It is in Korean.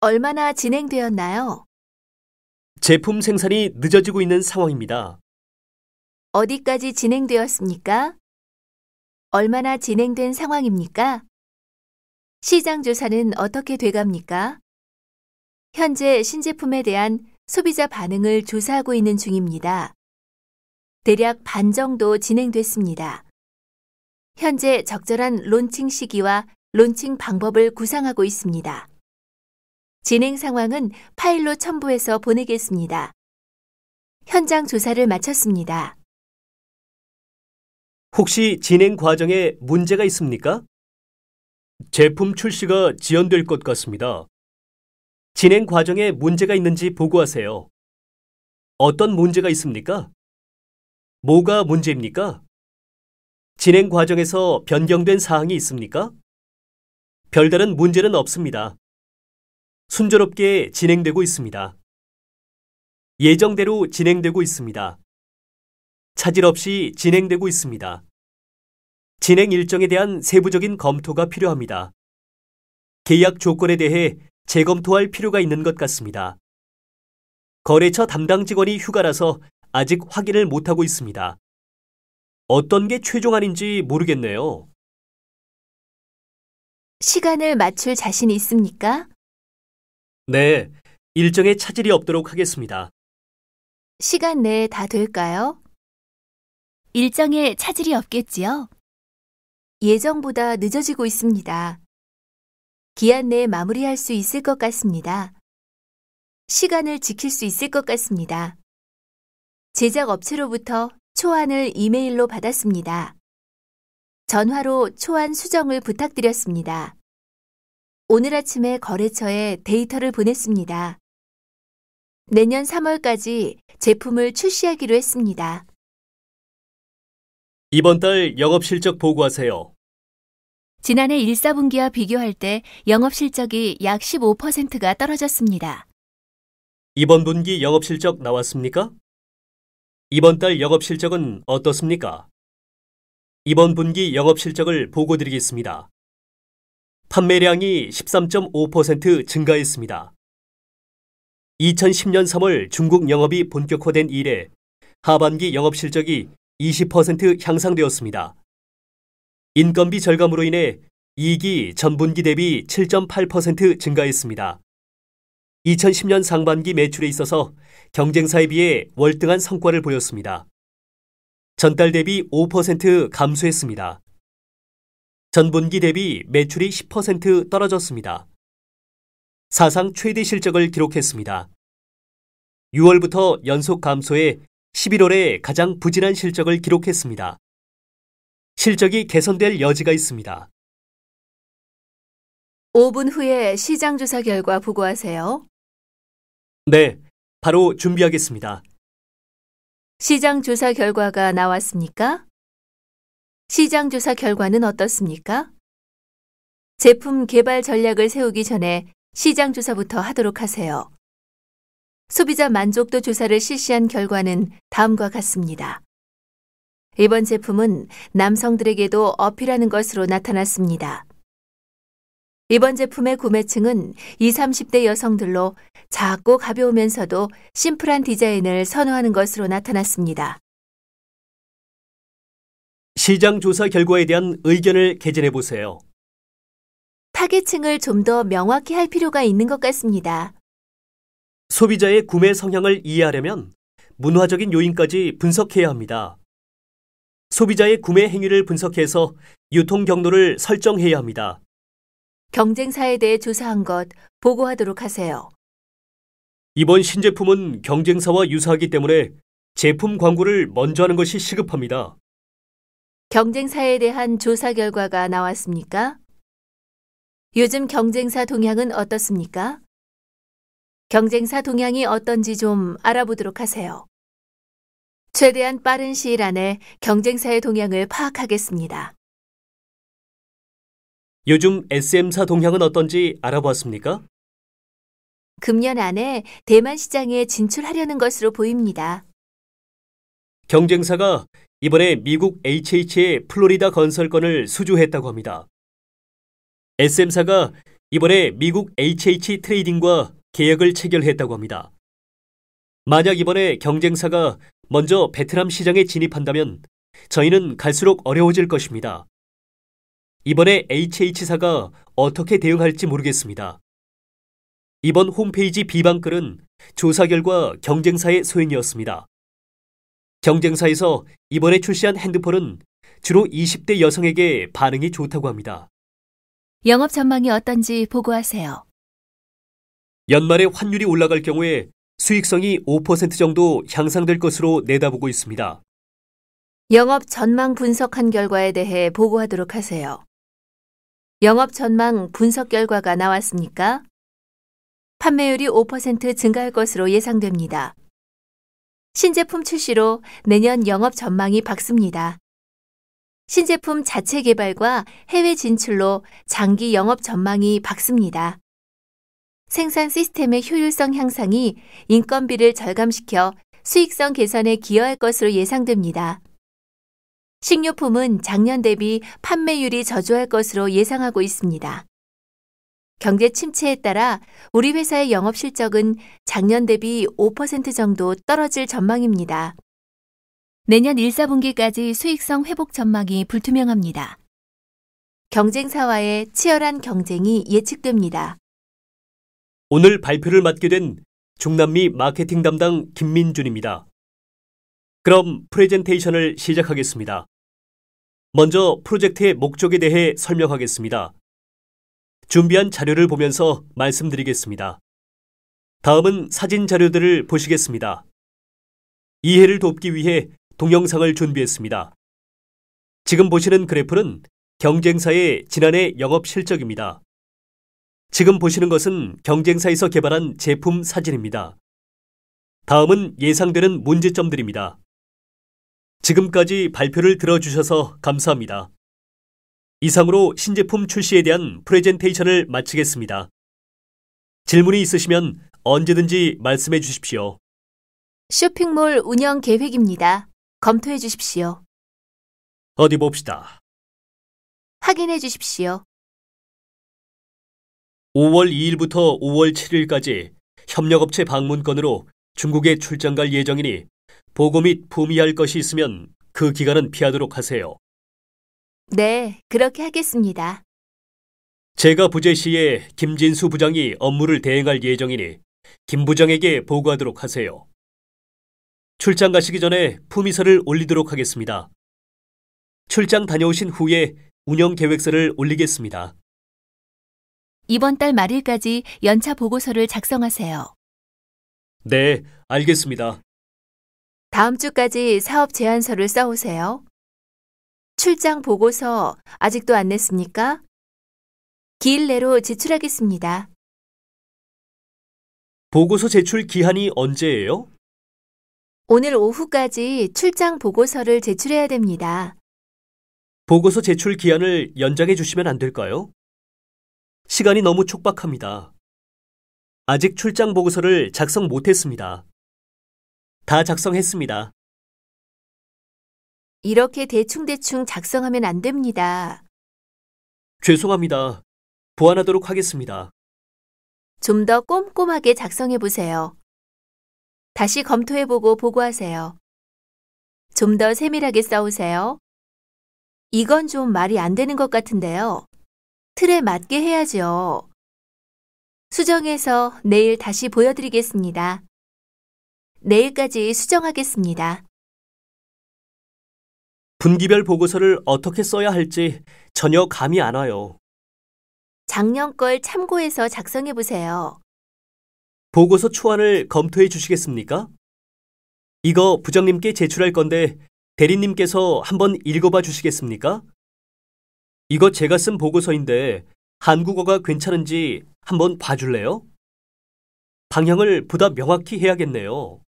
얼마나 진행되었나요? 제품 생산이 늦어지고 있는 상황입니다. 어디까지 진행되었습니까? 얼마나 진행된 상황입니까? 시장 조사는 어떻게 돼갑니까? 현재 신제품에 대한 소비자 반응을 조사하고 있는 중입니다. 대략 반 정도 진행됐습니다. 현재 적절한 론칭 시기와 론칭 방법을 구상하고 있습니다. 진행 상황은 파일로 첨부해서 보내겠습니다. 현장 조사를 마쳤습니다. 혹시 진행 과정에 문제가 있습니까? 제품 출시가 지연될 것 같습니다. 진행 과정에 문제가 있는지 보고하세요. 어떤 문제가 있습니까? 뭐가 문제입니까? 진행 과정에서 변경된 사항이 있습니까? 별다른 문제는 없습니다. 순조롭게 진행되고 있습니다. 예정대로 진행되고 있습니다. 차질 없이 진행되고 있습니다. 진행 일정에 대한 세부적인 검토가 필요합니다. 계약 조건에 대해 재검토할 필요가 있는 것 같습니다. 거래처 담당 직원이 휴가라서 아직 확인을 못하고 있습니다. 어떤 게 최종안인지 모르겠네요. 시간을 맞출 자신 있습니까? 네, 일정에 차질이 없도록 하겠습니다. 시간 내에 다 될까요? 일정에 차질이 없겠지요? 예정보다 늦어지고 있습니다. 기한 내에 마무리할 수 있을 것 같습니다. 시간을 지킬 수 있을 것 같습니다. 제작 업체로부터 초안을 이메일로 받았습니다. 전화로 초안 수정을 부탁드렸습니다. 오늘 아침에 거래처에 데이터를 보냈습니다. 내년 3월까지 제품을 출시하기로 했습니다. 이번 달 영업 실적 보고하세요. 지난해 1 4분기와 비교할 때 영업 실적이 약 15%가 떨어졌습니다. 이번 분기 영업 실적 나왔습니까? 이번 달 영업 실적은 어떻습니까? 이번 분기 영업 실적을 보고 드리겠습니다. 판매량이 13.5% 증가했습니다. 2010년 3월 중국 영업이 본격화된 이래 하반기 영업 실적이 20% 향상되었습니다. 인건비 절감으로 인해 이익이 전분기 대비 7.8% 증가했습니다. 2010년 상반기 매출에 있어서 경쟁사에 비해 월등한 성과를 보였습니다. 전달 대비 5% 감소했습니다. 전분기 대비 매출이 10% 떨어졌습니다. 사상 최대 실적을 기록했습니다. 6월부터 연속 감소해 11월에 가장 부진한 실적을 기록했습니다. 실적이 개선될 여지가 있습니다. 5분 후에 시장조사 결과 보고하세요. 네, 바로 준비하겠습니다. 시장조사 결과가 나왔습니까? 시장 조사 결과는 어떻습니까? 제품 개발 전략을 세우기 전에 시장 조사부터 하도록 하세요. 소비자 만족도 조사를 실시한 결과는 다음과 같습니다. 이번 제품은 남성들에게도 어필하는 것으로 나타났습니다. 이번 제품의 구매층은 20, 30대 여성들로 작고 가벼우면서도 심플한 디자인을 선호하는 것으로 나타났습니다. 시장 조사 결과에 대한 의견을 개진해 보세요. 타겟층을 좀 더 명확히 할 필요가 있는 것 같습니다. 소비자의 구매 성향을 이해하려면 문화적인 요인까지 분석해야 합니다. 소비자의 구매 행위를 분석해서 유통 경로를 설정해야 합니다. 경쟁사에 대해 조사한 것 보고하도록 하세요. 이번 신제품은 경쟁사와 유사하기 때문에 제품 광고를 먼저 하는 것이 시급합니다. 경쟁사에 대한 조사 결과가 나왔습니까? 요즘 경쟁사 동향은 어떻습니까? 경쟁사 동향이 어떤지 좀 알아보도록 하세요. 최대한 빠른 시일 안에 경쟁사의 동향을 파악하겠습니다. 요즘 SM사 동향은 어떤지 알아보았습니까? 금년 안에 대만 시장에 진출하려는 것으로 보입니다. 경쟁사가 이번에 미국 HH의 플로리다 건설권을 수주했다고 합니다. SM사가 이번에 미국 HH 트레이딩과 계약을 체결했다고 합니다. 만약 이번에 경쟁사가 먼저 베트남 시장에 진입한다면 저희는 갈수록 어려워질 것입니다. 이번에 HH사가 어떻게 대응할지 모르겠습니다. 이번 홈페이지 비방글은 조사 결과 경쟁사의 소행이었습니다. 경쟁사에서 이번에 출시한 핸드폰은 주로 20대 여성에게 반응이 좋다고 합니다. 영업 전망이 어떤지 보고하세요. 연말에 환율이 올라갈 경우에 수익성이 5% 정도 향상될 것으로 내다보고 있습니다. 영업 전망 분석한 결과에 대해 보고하도록 하세요. 영업 전망 분석 결과가 나왔습니까? 판매율이 5% 증가할 것으로 예상됩니다. 신제품 출시로 내년 영업 전망이 밝습니다. 신제품 자체 개발과 해외 진출로 장기 영업 전망이 밝습니다. 생산 시스템의 효율성 향상이 인건비를 절감시켜 수익성 개선에 기여할 것으로 예상됩니다. 식료품은 작년 대비 판매율이 저조할 것으로 예상하고 있습니다. 경제 침체에 따라 우리 회사의 영업 실적은 작년 대비 5% 정도 떨어질 전망입니다. 내년 1 4분기까지 수익성 회복 전망이 불투명합니다. 경쟁사와의 치열한 경쟁이 예측됩니다. 오늘 발표를 맡게 된 중남미 마케팅 담당 김민준입니다. 그럼 프레젠테이션을 시작하겠습니다. 먼저 프로젝트의 목적에 대해 설명하겠습니다. 준비한 자료를 보면서 말씀드리겠습니다. 다음은 사진 자료들을 보시겠습니다. 이해를 돕기 위해 동영상을 준비했습니다. 지금 보시는 그래프는 경쟁사의 지난해 영업 실적입니다. 지금 보시는 것은 경쟁사에서 개발한 제품 사진입니다. 다음은 예상되는 문제점들입니다. 지금까지 발표를 들어주셔서 감사합니다. 이상으로 신제품 출시에 대한 프레젠테이션을 마치겠습니다. 질문이 있으시면 언제든지 말씀해 주십시오. 쇼핑몰 운영 계획입니다. 검토해 주십시오. 어디 봅시다. 확인해 주십시오. 5월 2일부터 5월 7일까지 협력업체 방문권으로 중국에 출장 갈 예정이니 보고 및 품의할 것이 있으면 그 기간은 피하도록 하세요. 네, 그렇게 하겠습니다. 제가 부재 시에 김진수 부장이 업무를 대행할 예정이니 김 부장에게 보고하도록 하세요. 출장 가시기 전에 품위서를 올리도록 하겠습니다. 출장 다녀오신 후에 운영 계획서를 올리겠습니다. 이번 달 말일까지 연차 보고서를 작성하세요. 네, 알겠습니다. 다음 주까지 사업 제안서를 써오세요. 출장 보고서 아직도 안 냈습니까? 기일 내로 제출하겠습니다. 보고서 제출 기한이 언제예요? 오늘 오후까지 출장 보고서를 제출해야 됩니다. 보고서 제출 기한을 연장해 주시면 안 될까요? 시간이 너무 촉박합니다. 아직 출장 보고서를 작성 못했습니다. 다 작성했습니다. 이렇게 대충대충 작성하면 안 됩니다. 죄송합니다. 보완하도록 하겠습니다. 좀 더 꼼꼼하게 작성해 보세요. 다시 검토해 보고 보고하세요. 좀 더 세밀하게 싸우세요 이건 좀 말이 안 되는 것 같은데요. 틀에 맞게 해야죠. 수정해서 내일 다시 보여드리겠습니다. 내일까지 수정하겠습니다. 분기별 보고서를 어떻게 써야 할지 전혀 감이 안 와요. 작년 걸 참고해서 작성해 보세요. 보고서 초안을 검토해 주시겠습니까? 이거 부장님께 제출할 건데 대리님께서 한번 읽어봐 주시겠습니까? 이거 제가 쓴 보고서인데 한국어가 괜찮은지 한번 봐줄래요? 방향을 보다 명확히 해야겠네요.